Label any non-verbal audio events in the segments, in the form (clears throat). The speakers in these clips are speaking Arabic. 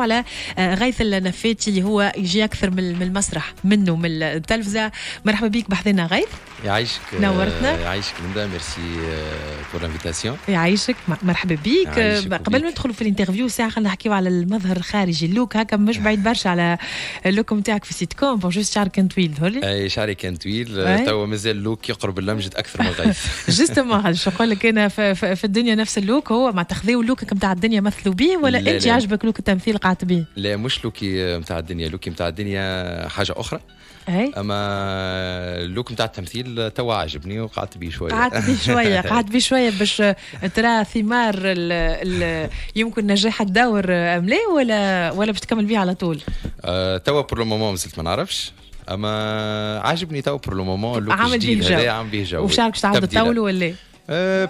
نحكوا على آه، غيث النفاتي اللي هو يجي اكثر من المسرح منه من التلفزه مرحبا بك بحذنا غيث يعيشك آه، نورتنا يعيشك لندا ميرسي بور آه، انفيتاسيون يعيشك مرحبا بك قبل ما ندخلوا في الانترفيو ساعه خلينا نحكيو على المظهر الخارجي اللوك هكا مش (laughs) بعيد برشا على اللوك نتاعك في سيت كوم بون جوست شعر كان طويل اي شعري كان طويل توا مازال اللوك يقرب اللمجد اكثر من غيث جوستومون باش نقول لك انا في الدنيا نفس اللوك هو مع تاخذيه اللوك نتاع الدنيا مثلوا به ولا انت عجبك لوك التمثيل قاعد وقعت به لا مش لوكي نتاع الدنيا لوكي نتاع الدنيا حاجه اخرى أي. اما لوك نتاع التمثيل توا عجبني وقعدت بيه شويه قعدت بيه (laughs) شويه قعدت بيه شويه باش ترى ثمار الـ الـ يمكن نجاح الدور ام لا ولا ولا باش تكمل بيه على طول أه توا بور لو مازلت ما نعرفش اما عاجبني تو بور لو مومون لوك جديد جو عم بيه جو وشعرك تعاود تطول ولا إيه؟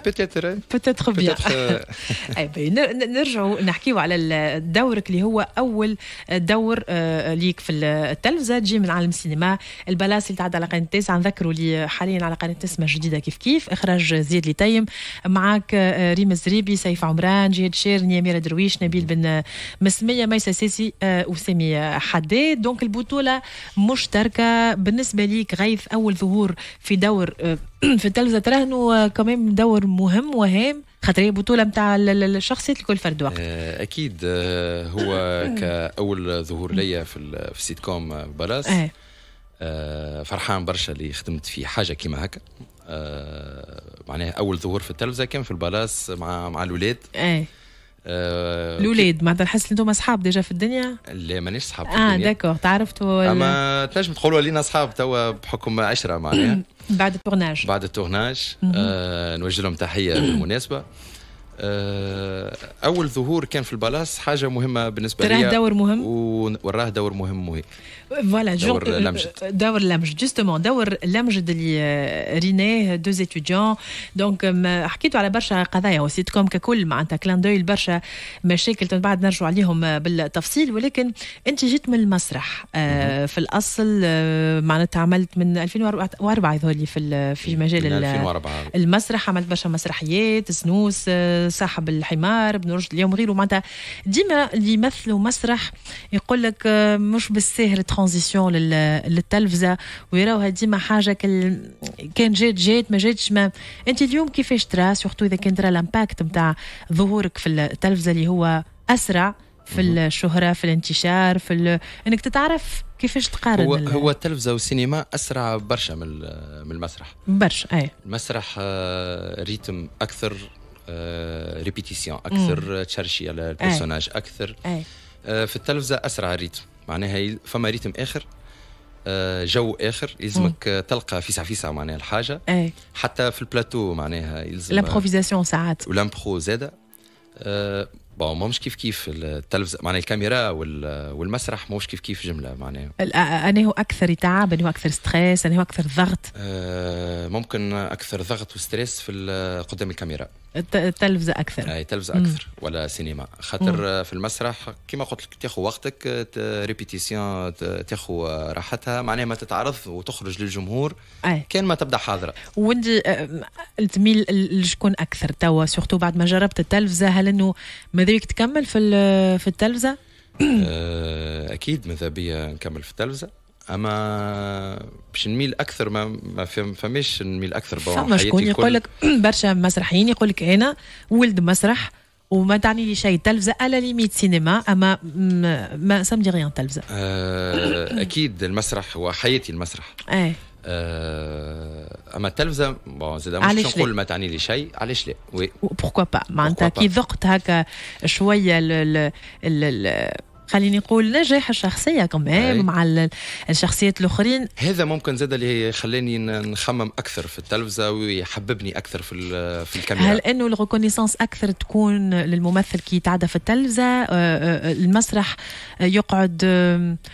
بيتيتر بيتيتر بيان نرجعوا نحكيوا على دورك اللي هو اول دور آه، ليك في التلفزه تجي من عالم السينما البلاس اللي تعدى على قناه التاسعه نذكروا لي حاليا على قناه تسعه جديده كيف كيف اخراج زيد لتيم معاك آه، ريم الزريبي سيف عمران جهاد شيرني أميرة درويش نبيل بن مسميه ميسا سيسي آه، وسامي حداد دونك البطوله مشتركه بالنسبه ليك غيث اول ظهور في دور (clears throat) في التلفزه ترى انه كمان دور مهم وهام خاطر هي بطوله نتاع الشخصيات الكل فرد وقت آه، اكيد آه، هو (clears throat) كاول ظهور ليا في, السيت كوم بلاص ايه. آه، فرحان برشا اللي خدمت في حاجه كيما هكا معناها اول ظهور في التلفزه كان في البلاص مع مع الاولاد ايه الاولاد معناتها نحس انتم اصحاب ديجا في الدنيا لا مانيش صحاب في الدنيا اه داكور تعرفتوا اما تنجم تقولوا لينا اصحاب توا بحكم عشره معناها (clears throat) بعد التورناج بعد التورناج آه نوجه لهم تحيه بالمناسبه آه، اول ظهور كان في البلاص حاجه مهمه بالنسبه لي وراه دور مهم وراه دور مهم مهم فوالا دور جو... لمجد دور لمجد جوستومون دور لمجد اللي ريناه دو اتيديون دونك حكيتوا على برشا قضايا وسيتكم ككل معناتها كلان دوي برشا مشاكل من بعد نرجعوا عليهم بالتفصيل ولكن انت جيت من المسرح في الاصل معناتها عملت من 2004 يظهر في في مجال 2004. المسرح عملت برشا مسرحيات سنوس صاحب الحمار بن رشد اليوم غيره معناتها ديما اللي يمثلوا مسرح يقول لك مش بالساهل ترانزيسيون للتلفزه ويراوها ديما حاجه كال... كان جات جات ما جاتش ما انت اليوم كيفاش ترى سورتو اذا كان ترى الامباكت نتاع ظهورك في التلفزه اللي هو اسرع في الشهره في الانتشار في ال... انك تتعرف كيفاش تقارن هو, هو التلفزه والسينما اسرع برشا من من المسرح برشا اي المسرح آه، ريتم اكثر ريبيتيسيون آه، اكثر تشرشي على البيرسوناج اكثر أي. آه، في التلفزه اسرع ريتم معناها فما ريتم اخر آه، جو اخر يلزمك مم. تلقى فيسع فيسع معناها الحاجه أي. حتى في البلاتو معناها يلزم لامبروفيزاسيون ساعات والامبرو زاده بون آه، ماهمش كيف كيف التلفزه معناها الكاميرا والمسرح ماهوش كيف كيف جمله معناها انا هو اكثر تعب انا هو اكثر ستريس انا هو اكثر ضغط آه، ممكن اكثر ضغط وستريس في قدام الكاميرا التلفزه اكثر اي تلفزه اكثر مم. ولا سينما خاطر مم. في المسرح كما قلت لك تاخذ وقتك ريبيتيسيون تاخذ راحتها معناها ما تتعرض وتخرج للجمهور أي. كان ما تبدا حاضره وأنت آه، تميل لشكون اكثر توا سورتو بعد ما جربت التلفزه هل انه ماذا بيك تكمل في في التلفزه؟ (coughs) آه، اكيد ماذا بيا نكمل في التلفزه اما باش نميل اكثر ما ما فماش نميل اكثر فما شكون يقول لك (clears throat) برشا مسرحيين يقول لك انا ولد مسرح وما تعني لي شيء التلفزه الا ليميت سينما اما ما سامدي غيان التلفزه أه اكيد المسرح هو حياتي المسرح ايه آه، اما التلفزه بون زاد مش نقول ما تعني لي شيء علاش لا وي بوركوا با معناتها كي ذقت هكا شويه ال ال خليني نقول نجاح الشخصيه كمان مع الشخصيات الاخرين هذا ممكن زاد اللي خلاني نخمم اكثر في التلفزه ويحببني اكثر في في الكاميرا هل انه الغوكونيسانس اكثر تكون للممثل كي يتعدى في التلفزه أه، أه، أه، المسرح يقعد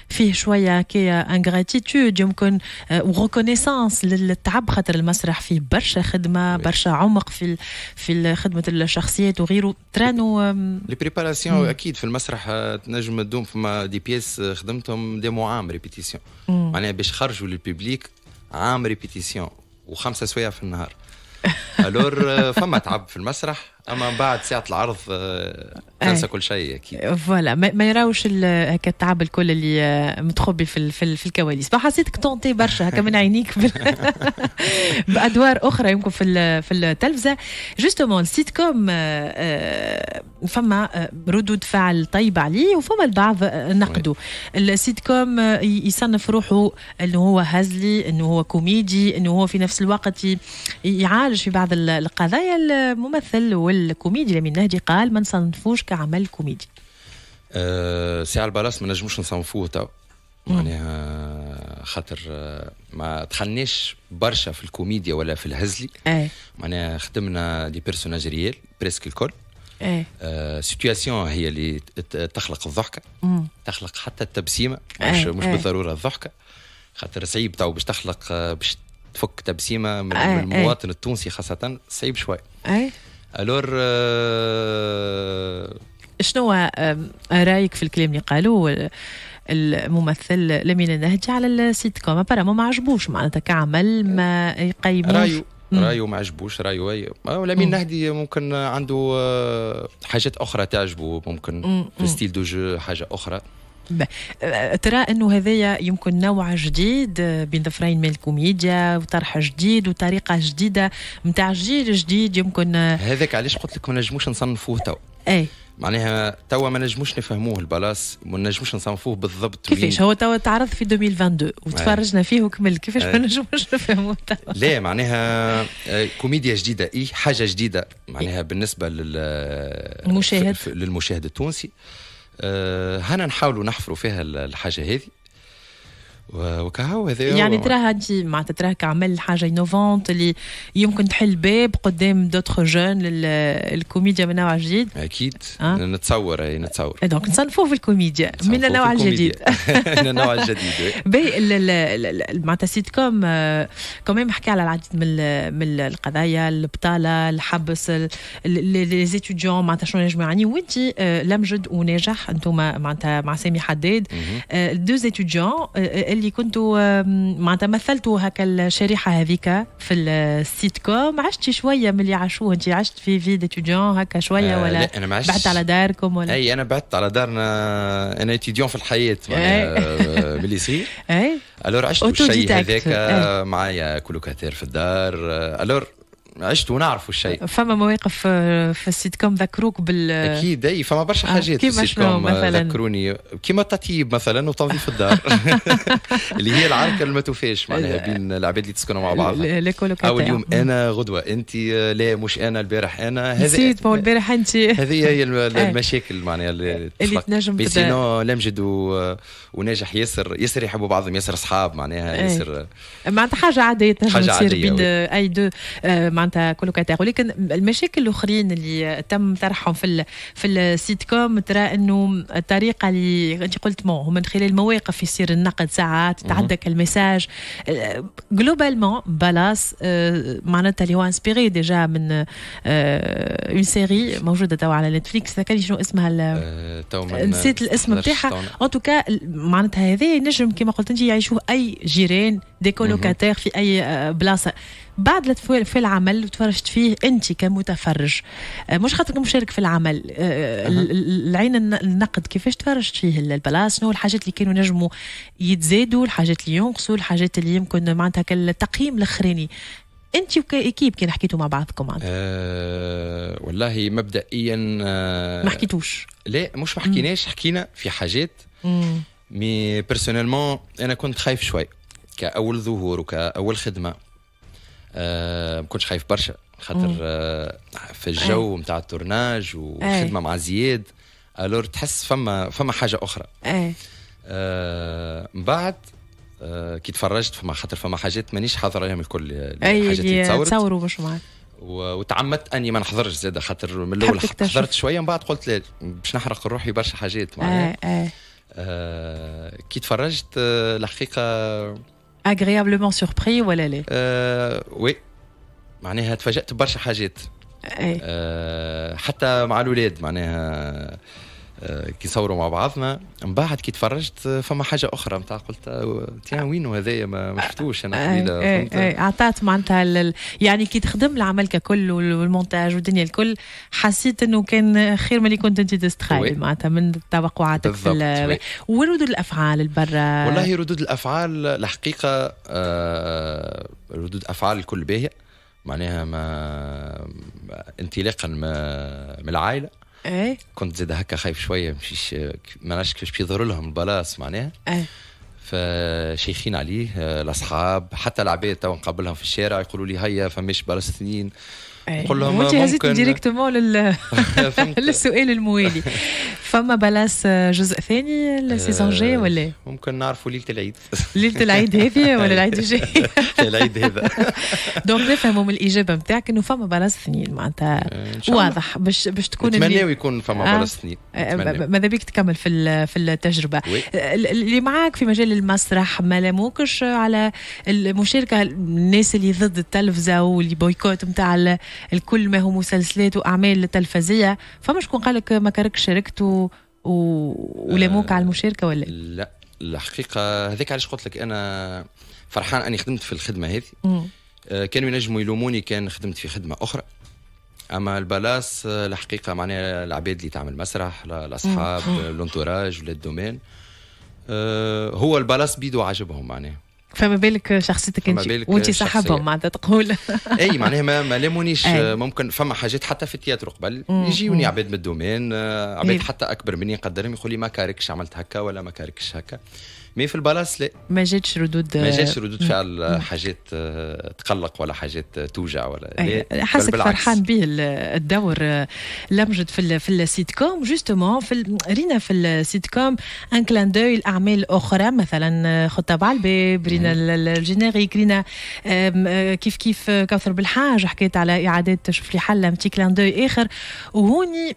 فيه شويه كي انغراتيتود يمكن وغوكونيسانس للتعب خاطر المسرح فيه برشا خدمه برشا عمق في في خدمه الشخصيات وغيره ترانو لي بريباراسيون اكيد في المسرح تنجم دوم فما دي بيس خدمتهم دي مو عام ريبيتيسيون معناها باش خرجوا للببليك عام ريبيتيسيون وخمسه سوايع في النهار (laughs) الور فما تعب في المسرح اما بعد ساعه العرض آه، تنسى إيه. كل شيء اكيد فوالا ما يراوش هكا التعب الكل اللي آه، متخبي في في, الكواليس حسيتك تونتي برشا هكا من عينيك (laughs) بادوار اخرى يمكن في في التلفزه جوستومون السيت كوم فما آه، ردود فعل طيبه عليه وفما البعض نقدوا السيت كوم يصنف روحه انه هو هزلي انه هو كوميدي انه هو في نفس الوقت يعالج في بعض القضايا الممثل وال عمل كوميدي لمن نهدي قال ما نصنفوش كعمل كوميدي أه سي البلاص ما نجموش نصنفوه تو معناها خاطر أه، ما تخناش برشا في الكوميديا ولا في الهزلي ايه. معناها خدمنا دي بيرسوناج ريال بريسك الكل ايه سيتياسيون أه، هي اللي تخلق الضحكه تخلق حتى التبسيمه إيه، مش, أي. مش إيه. بالضروره الضحكه خاطر صعيب تو باش تخلق باش تفك تبسيمه من, أي. من إيه. المواطن التونسي خاصه صعيب شوي أي. الور آه، شنو آه، رايك في الكلام اللي قالوه الممثل لمين النهج على السيت كوم ابارا ما عجبوش معناتها كعمل ما يقيموش رايو رايو ما عجبوش رايو اي آه، لمين نهدي ممكن عنده حاجات اخرى تعجبه ممكن في ستيل دو جو حاجه اخرى ترى انه euh, هذايا يمكن نوع جديد بين ظفرين من الكوميديا وطرح جديد وطريقه جديده نتاع جيل جديد يمكن هذاك علاش قلت لك ما نجموش نصنفوه تو اي معناها توا ما نجموش نفهموه البلاص ما نجموش نصنفوه بالضبط كيفاش هو توا تعرض في 2022 إيه. وتفرجنا فيه وكمل كيفاش ما إيه. نجموش نفهموه توا لا معناها آه، كوميديا جديده اي حاجه جديده معناها بالنسبه للمشاهد للمشاهد التونسي آه، هنا نحاولوا نحفروا فيها الحاجه هذه وكهو هذا يعني تراها انت معناتها تراها كعمل حاجه انوفونت اللي يمكن تحل باب قدام دوتر جون الكوميديا من نوع جديد اكيد نتصور اي نتصور دونك نصنفوه في الكوميديا (laughs) من النوع الجديد من النوع الجديد باهي معناتها سيت كوم كوميم حكي على العديد من من القضايا البطاله الحبس لي زيتيديون معناتها شنو نجم يعني وانت آه، لمجد وناجح انتم معناتها مع سامي حداد دو زيتيديون آه، اللي كنتوا معناتها مثلتوا هكا الشريحه هذيك في السيت كوم عشتي شويه من اللي عاشوه انت عشت في في ديتيديون هكا شويه آه، ولا لا أنا معش... بعدت على داركم ولا اي انا بعدت على دارنا انا ايتيديون في الحياه آه، باللي صغير اي الور عشت الشيء هذاك معايا كولوكاتير في الدار الور آه، عشت ونعرفوا الشيء فما مواقف في السيت كوم ذكروك بال اكيد اي فما برشا آه، حاجات في السيت كوم آه، ذكروني كيما التطييب مثلا وتنظيف الدار (laughs) اللي هي العركه اللي ما توفاش معناها بين العباد اللي تسكنوا مع بعض او اليوم انا غدوه انت آه، لا مش انا البارح انا هذه نسيت البارح انت هذه هي (laughs) المشاكل معناها اللي تنجم بس لمجد وناجح ياسر ياسر يحبوا بعضهم ياسر اصحاب معناها ياسر معناتها حاجه عاديه تنجم تصير بين اي دو معناتها كله كتاغ ولكن المشاكل الاخرين اللي تم طرحهم في في السيت كوم ترى انه الطريقه اللي انت قلت مو من خلال مواقف يصير النقد ساعات تعدك المساج جلوبالمون بلاص آه، معناتها اللي هو انسبيري ديجا من اون آه، سيري موجوده توا على نتفليكس ذكرني شنو اسمها آه، نسيت الاسم نتاعها ان توكا معناتها هذا نجم كما قلت انت يعيشوه اي جيران دي كولوكاتير في اي بلاصه بعد في العمل وتفرجت فيه انت كمتفرج آه، مش خاطرك مشارك في العمل آه، العين النقد كيفاش تفرجت فيه البلاص شنو الحاجات اللي كانوا نجموا يتزادوا الحاجات اللي ينقصوا الحاجات اللي يمكن معناتها التقييم الاخراني انت وكاكيب كان حكيتوا مع بعضكم أه والله مبدئيا أه ما حكيتوش لا مش ما حكيناش حكينا في حاجات مي بيرسونيلمون انا كنت خايف شوي كاول ظهور وكاول خدمه آه، ما كنتش خايف برشا خاطر آه في الجو نتاع إيه. التورناج إيه. وخدمه ايه. مع زياد الور تحس فما فما حاجه اخرى ايه آه بعد آه كي تفرجت فما خاطر فما حاجات مانيش حاضر عليهم الكل يعني الحاجات إيه، اللي تصورت تصوروا باش معاك وتعمدت اني ما نحضرش زاده خاطر من الاول حضرت شويه من بعد قلت لا باش نحرق روحي برشا حاجات معايا ايه. آه. آه كي تفرجت آه، الحقيقه آه agréablement surpris ou elle euh, Oui. معناها برشا حاجات. حتى مع معناها آه، كيصوروا مع بعضنا من بعد كي تفرجت آه، فما حاجه اخرى نتاع قلت آه، تيان وين هذايا ما شفتوش انا (laughs) قبيله اعطات معناتها يعني كي تخدم العمل ككل والمونتاج والدنيا الكل حسيت انه كان خير من اللي كنت انت تستخايل معناتها من توقعاتك في ال... وردود الافعال البرا والله ردود الافعال الحقيقه آه ردود افعال الكل باهيه معناها ما انطلاقا من العائله ايه كنت زاد هكا خايف شويه مشيش نعرفش كيفاش يظهر لهم البلاص معناها ايه فشيخين عليه آه، الاصحاب حتى العباد تو نقابلهم في الشارع يقولوا لي هيا فماش بلاص اثنين نقول إيه. لهم ممكن ديريكتومون لل... (laughs) (laughs) للسؤال الموالي فما بلاس جزء ثاني السيزون جاي آه، ولا ممكن نعرفوا ليله العيد (laughs) ليله العيد هذه ولا العيد الجاي العيد هذا دونك نفهموا من الاجابه نتاعك انه فما بلاس اثنين معناتها آه، واضح باش باش تكون نتمناو يكون فما آه. بلاس اثنين ماذا بيك تكمل في في التجربه اللي معاك في مجال المسرح ما لاموكش على المشاركه الناس اللي ضد التلفزه واللي بويكوت نتاع الكل ما هو مسلسلات واعمال تلفزيه فما شكون قال لك ما كرك شاركت و... ولاموك آه، على المشاركه ولا لا الحقيقه هذاك علاش قلت لك انا فرحان اني خدمت في الخدمه هذه آه، كانوا ينجموا يلوموني كان خدمت في خدمه اخرى اما البلاص آه، الحقيقه معناها العباد اللي تعمل مسرح الاصحاب الانتوراج ولا الدومين هو البلاص بيدو عجبهم معناها فما بالك شخصيتك انت وانت صاحبهم معناتها تقول (laughs) اي معناها ما, لامونيش ممكن فما حاجات حتى في التياترو قبل يجيوني عباد من الدومين آه، عباد حتى اكبر مني يقدرهم يقول لي ما كاركش عملت هكا ولا ما كاركش هكا مي في البلاص لا ما جاتش ردود ما جاتش ردود فعل حاجات آه، تقلق ولا حاجات توجع ولا إيه، حاسك فرحان به الدور آه، لمجد في في السيت كوم جوستومون في رينا في السيت كوم ان كلان دوي لاعمال اخرى مثلا آه، خطاب الباب رينا الجينيريك رينا كيف كيف كوثر بالحاج حكيت على اعادات شوف لي حل متي كلان دوي اخر وهوني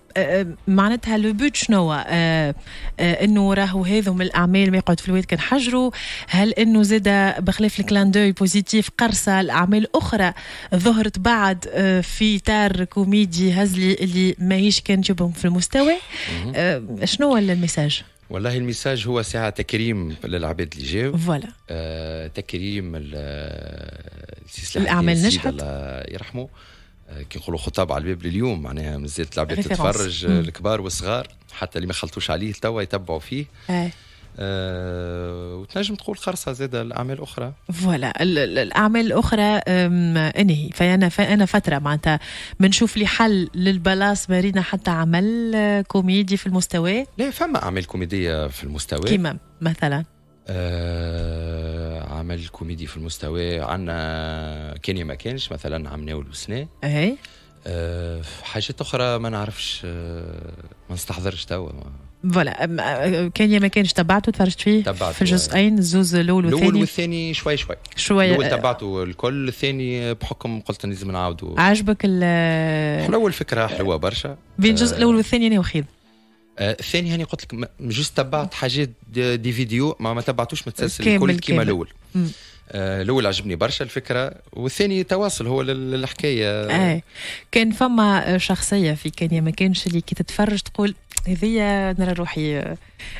معناتها لو بوت شنو انه راهو هذوما الاعمال ما يقعد في الواد كان حجره هل انه زاد بخلاف الكلان دوي بوزيتيف قرصه لاعمال اخرى ظهرت بعد آه، في اطار كوميدي هزلي اللي ماهيش كان جبهم في المستوى آه، شنو ولا المساج؟ والله المساج هو ساعة تكريم للعباد اللي جاو فوالا آه تكريم آه، الأعمال نجحت الله يرحمه آه كي نقولوا خطاب على الباب لليوم معناها مازالت العباد تتفرج الكبار والصغار حتى اللي ما خلطوش عليه توا يتبعوا فيه آه. آه وتنجم تقول خرصة زاد الأعمال أخرى فوالا الأعمال الأخرى انهي فأنا فأنا فترة معناتها منشوف لي حل للبلاص مارينا حتى عمل كوميدي في المستوى لا فما أعمال كوميدية في المستوى كيما مثلا آه عمل كوميدي في المستوى عندنا كان ما كانش مثلا عملناه الوسناه إيه آه، حاجات اخرى ما نعرفش آه، ما نستحضرش توا فوالا كان يا ما كانش تبعته تفرجت فيه تبعته في الجزئين الزوز آه. الاول والثاني الاول والثاني شوي شوي شوي الاول تبعته الكل الثاني بحكم قلت لازم نعاودوا عجبك ال الاول فكره حلوه برشا بين الجزء الاول والثاني انا وخيد الثاني هاني قلت لك جوست تبعت حاجات دي فيديو ما, ما تبعتوش متسلسل الكل كيما الاول آه، الاول عجبني برشا الفكره والثاني تواصل هو للحكايه آه. كان فما شخصيه في كينيا ما كانش اللي كي تتفرج تقول هذيا نرى روحي آه،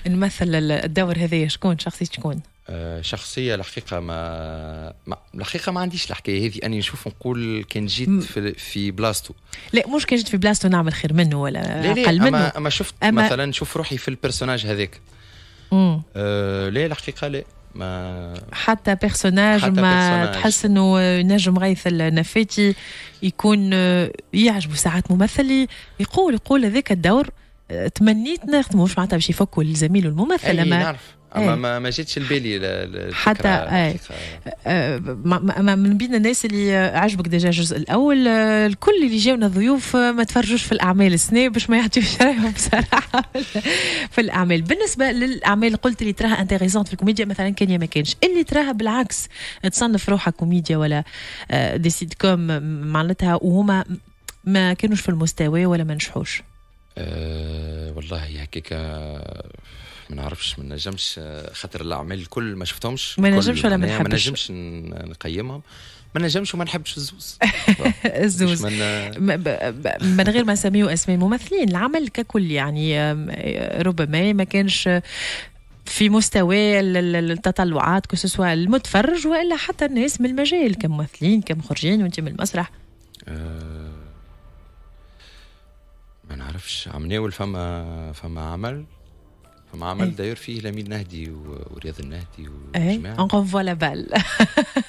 نمثل الدور هذايا شكون شخصيه شكون آه، شخصية الحقيقة ما, ما الحقيقة ما عنديش الحكاية هذه أني نشوف نقول كان جيت في, في بلاصتو لا مش كان جيت في بلاصتو نعمل خير منه ولا لا لا أقل منه أما, أما شفت أما مثلا نشوف روحي في البرسوناج هذاك آه لا الحقيقة لا ما حتى بيرسوناج ما تحس انه نجم غيث النفاتي يكون آه، يعجبه ساعات ممثل يقول يقول هذاك الدور آه، تمنيت نخدمه مش معناتها باش يفكوا الزميل الممثل إيه، اما نعرف. اما إيه. ما ما جاتش لبالي حتى ايه اما أه، من بين الناس اللي عجبك ديجا الجزء الاول أه، الكل اللي جاونا ضيوف أه، ما تفرجوش في الاعمال السنه باش ما يعطيوش رايهم بصراحه (laughs) في الاعمال بالنسبه للاعمال قلت اللي تراها انتريسونت في الكوميديا مثلا كان يا ما كانش اللي تراها بالعكس تصنف روحها كوميديا ولا دي سيت كوم معناتها وهما ما كانوش في المستوى ولا ما نجحوش أه والله هكاك ما نعرفش ما نجمش آه، خاطر الاعمال الكل ما شفتهمش ما نجمش ولا ما نحبش ما نجمش نقيمهم ما نجمش وما نحبش الزوز (laughs) الزوز من, آه، من غير ما نسميو اسماء ممثلين العمل ككل يعني آه، ربما ما كانش في مستوى التطلعات كو المتفرج والا حتى الناس من المجال كممثلين كمخرجين وانت من المسرح ما نعرفش عم ناول فما فما عمل فما عمل إيه. داير فيه لمين نهدي ورياض النهدي إيه. وجماعه اون لا بال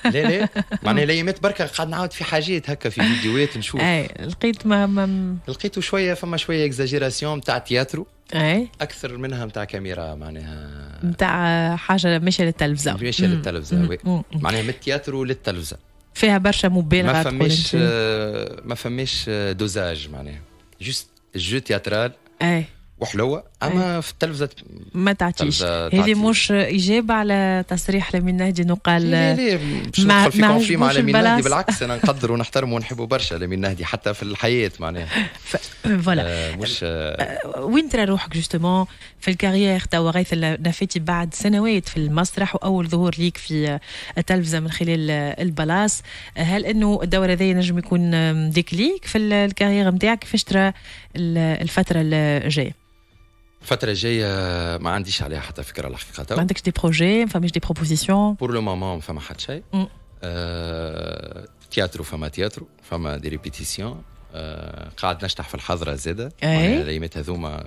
لا لا معناها الايامات بركه قاعد نعاود في حاجات هكا في فيديوهات نشوف اي لقيت ما مم... لقيته شويه فما شويه اكزاجيراسيون تاع تياترو اي اكثر منها نتاع كاميرا معناها نتاع حاجه ماشيه للتلفزه ماشيه للتلفزه وي معناها من التياترو للتلفزه فيها برشا مبالغه ما فماش ما فماش دوزاج معناها جوست جو تياترال اي وحلوه اما في التلفزه ما تعطيش هذه مش اجابه على تصريح لمين نهدي نقال لا لا مش ما في مع لمين نهدي بالعكس انا (laughs) نقدر ونحترم ونحبه برشا لمين نهدي حتى في الحياه معناها فوالا آه، مش آه، وين ترى روحك جوستومون في الكارير توا غيث نفاتي بعد سنوات في المسرح واول ظهور ليك في التلفزه من خلال البلاص هل انه الدوره هذا نجم يكون ديكليك في الكارير نتاعك كيفاش ترى الفتره الجايه الفترة الجاية ما عنديش عليها حتى فكرة الحقيقة ما عندكش دي بروجي ما فماش دي بروبوزيسيون بور لو مومون فما حتى شيء آه، تياترو فما تياترو فما دي ريبيتيسيون آه، قاعد نشتح في الحضرة زادة الايامات إيه؟ هذوما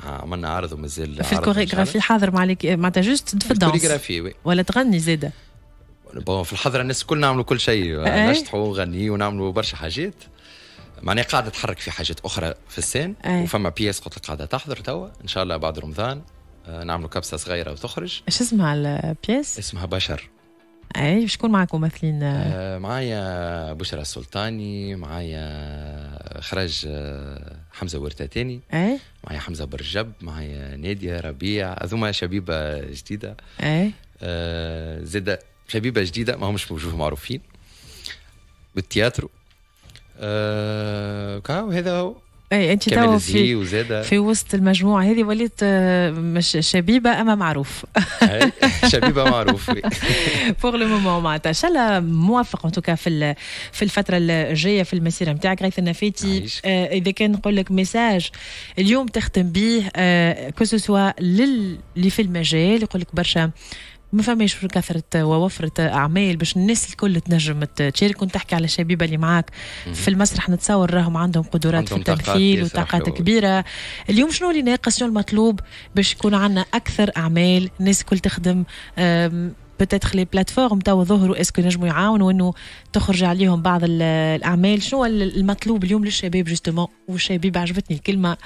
عملنا عرض ومازال في الكوريغرافي حاضر مع معناتها جوست في الدانس الكوريغرافي وي ولا تغني زاده بون في الحضره الناس الكل نعملوا كل شيء إيه؟ نشطحوا ونغنيوا ونعملوا برشا حاجات معناها قاعده تحرك في حاجات اخرى في السين أي. وفما بيس قلت لك قاعده تحضر توا ان شاء الله بعد رمضان آه، نعملوا كبسه صغيره وتخرج ايش اسمها البيس؟ اسمها بشر اي شكون معاك ممثلين؟ آه، معايا بشرى السلطاني معايا خرج آه، حمزه ورتاتاني اي معايا حمزه برجب معايا ناديه ربيع هذوما شبيبه جديده اي زاده زاد شبيبه جديده ما همش معروفين بالتياترو آه كاو هذا هو اي انت تو في وزادة. في وسط المجموعه هذه وليت آه، مش شبيبه اما معروف شبيبه معروف بوغ لو مومون معناتها ان شاء الله موفق ان توكا في في الفتره الجايه في المسيره نتاعك غيث النفيتي آه اذا كان نقول لك ميساج اليوم تختم به آه كو سوسوا للي في المجال يقول لك برشا ما فماش كثرة ووفرة أعمال باش الناس الكل تنجم تشارك وتحكي على الشبيبة اللي معاك في المسرح نتصور راهم عندهم قدرات عندهم في التمثيل وطاقات كبيرة اليوم شنو اللي ناقص شنو المطلوب باش يكون عندنا أكثر أعمال الناس الكل تخدم بتاتخ لي بلاتفورم توا ظهروا اسكو ينجموا يعاونوا انه تخرج عليهم بعض الاعمال شنو المطلوب اليوم للشباب جوستومون والشباب عجبتني الكلمه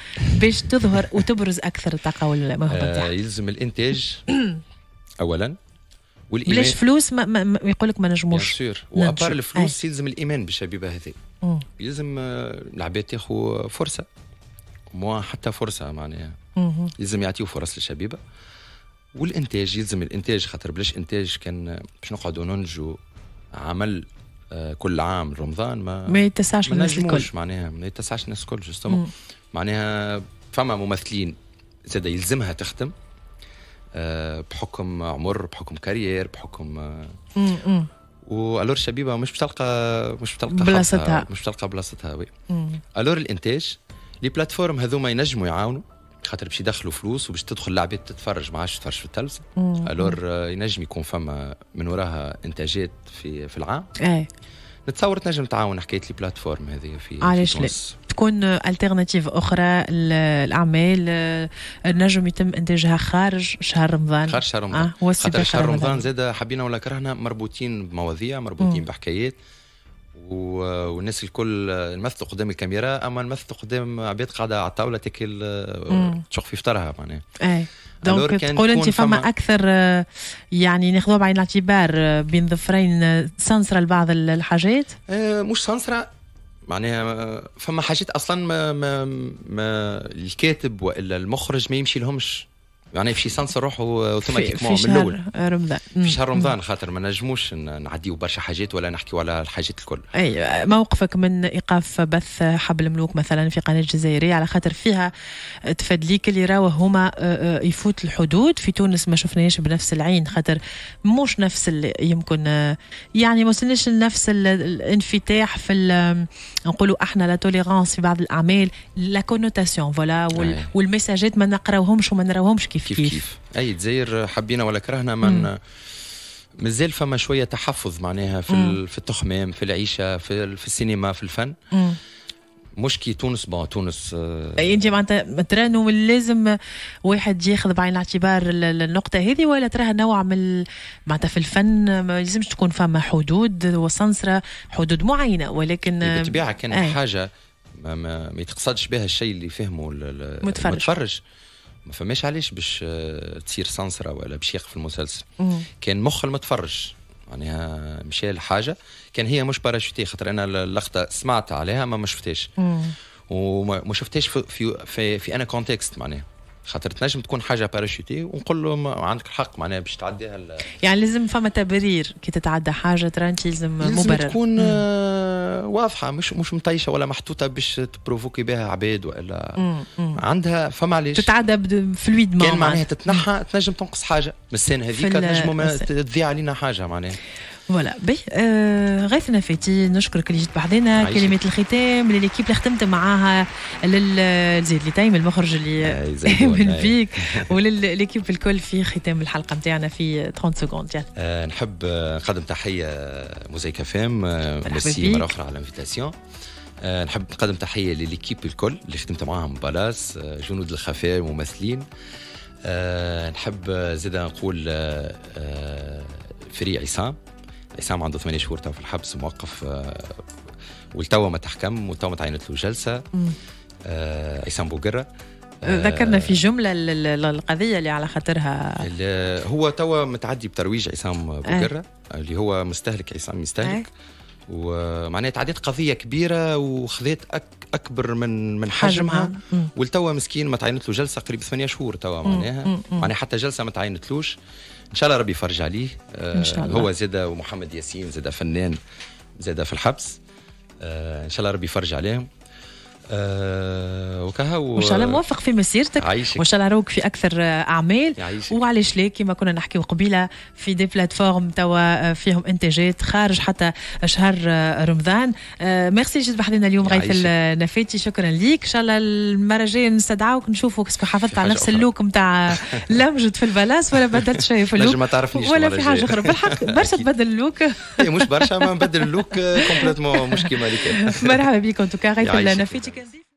باش تظهر وتبرز اكثر الطاقه والموهبه آه يلزم الانتاج (coughs) اولا والايمان بلاش فلوس ما, ما يقول لك ما نجموش سور وابار الفلوس يلزم الايمان بالشبيبه هذه يلزم آه، العباد تاخذ فرصه مو حتى فرصه معناها يلزم يعطيو فرص للشبيبه والانتاج يلزم الانتاج خاطر بلاش انتاج كان باش نقعدوا ننجو عمل آه، كل عام رمضان ما ما يتسعش الناس الكل معناها ما يتسعش الناس الكل جوستومون أمم. معناها فما ممثلين زاد يلزمها تخدم آه، بحكم عمر بحكم كارير بحكم آه، والور شبيبه مش بتلقى مش بتلقى بلاصتها مش بتلقى بلاصتها وي الور الانتاج لي بلاتفورم هذوما ينجموا يعاونوا خاطر باش يدخلوا فلوس وباش تدخل العباد تتفرج ما عادش تتفرج في التلفزه الور ينجم يكون فما من وراها انتاجات في في العام ايه نتصور تنجم تعاون حكايه لي بلاتفورم هذه في علاش لا تكون الترناتيف اخرى للاعمال النجم آه، يتم انتاجها خارج شهر رمضان خارج شهر رمضان آه خاطر شهر رمضان زاد حبينا ولا كرهنا مربوطين بمواضيع مربوطين مم. بحكايات والناس الكل نمثلوا قدام الكاميرا اما نمثلوا قدام عباد قاعده على الطاوله تاكل آه، تشوف في فطرها معناها اي دونك تقول انت فما اكثر آه، يعني ناخذوها بعين الاعتبار بين ظفرين سنسره لبعض الحاجات مش سنسره معناها فما حاجات اصلا ما, ما, ما الكاتب والا المخرج ما يمشي لهمش يعني في شيسان نروحوا اوتوماتيكمون من الاول في شهر رمضان في شهر رمضان خاطر ما نجموش نعديو برشا حاجات ولا نحكيو على الحاجات الكل اي موقفك من ايقاف بث حبل الملوك مثلا في قناه الجزائريه على خاطر فيها تفدليك اللي راهو هما آه، آه، يفوت الحدود في تونس ما شفناش بنفس العين خاطر مش نفس يمكن آه، يعني ما وصلناش لنفس الانفتاح في نقولوا احنا لا توليرانس في بعض الاعمال لا كونوتاسيون فوالا والمساجات ما نقراوهمش وما نراوهمش كي كيف كيف, كيف, اي دزاير حبينا ولا كرهنا من مازال فما شويه تحفظ معناها في مم. في التخمام في العيشه في, في السينما في الفن مم. مش كي تونس بون تونس آه، اي انت معناتها ترى انه لازم واحد ياخذ بعين الاعتبار النقطه هذه ولا تراها نوع من معناتها في الفن ما لازمش تكون فما حدود وسنسره حدود معينه ولكن بالطبيعه كان آه. حاجه ما, ما, ما يتقصدش بها الشيء اللي فهمه المتفرج, المتفرج. ما فماش علاش باش آه، تصير سانسرة ولا باش يقف المسلسل كان مخ المتفرج معناها مشى لحاجه كان هي مش باراشوتي خاطر انا اللقطه سمعت عليها ما ما شفتهاش وما شفتهاش في, في, في, في انا كونتكست معناها خاطر تنجم تكون حاجه باراشوتي ونقول له عندك الحق معناها باش تعديها يعني لازم فما تبرير كي تتعدى حاجه ترانش لازم, لازم مبرر لازم تكون مم. آه، واضحه مش مش مطيشه ولا محطوطه باش تبروفوكي بها عباد والا مم. مم. عندها فما علاش تتعدى فلويد ما كان معناها تتنحى تنجم تنقص حاجه من السنه هذيك تنجم تضيع علينا حاجه معناها فوالا بي آه غيث نفاتي نشكرك اللي جيت بحضنا كلمه الختام لليكيب اللي خدمت معاها للزيد اللي تايم المخرج اللي من فيك ولليكيب الكل في ختام الحلقه نتاعنا في 30 سكوند آه نحب نقدم تحيه موزيكا فام ميرسي مره اخرى على الانفيتاسيون آه نحب نقدم تحيه لليكيب الكل اللي خدمت معاهم بلاس جنود الخفاء ممثلين آه نحب زيدا نقول فري عصام اسام عنده ثمانية شهور توا في الحبس موقف آه، والتوا ما تحكم والتوا ما تعينت له جلسه آه، اسام بوقره آه، ذكرنا في جمله القضيه اللي على خاطرها هو توا متعدي بترويج عصام إيه. بوقره اللي هو مستهلك عصام يستهلك إيه. ومعناها تعديت قضيه كبيره وخذيت أك اكبر من من حجمها والتوا مسكين ما تعينت له جلسه قريب ثمانية شهور توا معناها معناها حتى جلسه ما تعينتلوش ان شاء الله ربي يفرج عليه آه إن شاء الله. آه، هو زاد ومحمد ياسين زاد فنان زاد في الحبس آه ان شاء الله ربي يفرج عليهم آه وان شاء الله موفق في مسيرتك وان شاء الله روك في اكثر اعمال وعلاش لا كما كنا نحكيو قبيله في دي بلاتفورم توا فيهم انتاجات خارج حتى شهر رمضان آه ميرسي جيت بحضنا اليوم غيث النفاتي شكرا ليك ان شاء الله المره الجايه نستدعوك نشوفك اسكو حافظت على نفس اللوك نتاع لمجد في البلاص ولا بدلت شيء في (laughs) اللوك ما تعرفنيش ولا في حاجه اخرى بالحق (laughs) برشا تبدل اللوك إيه، مش برشا ما نبدل اللوك آه، كومبليتمون مش كيما (laughs) مرحبا بك ان توكا غيث النفاتي Second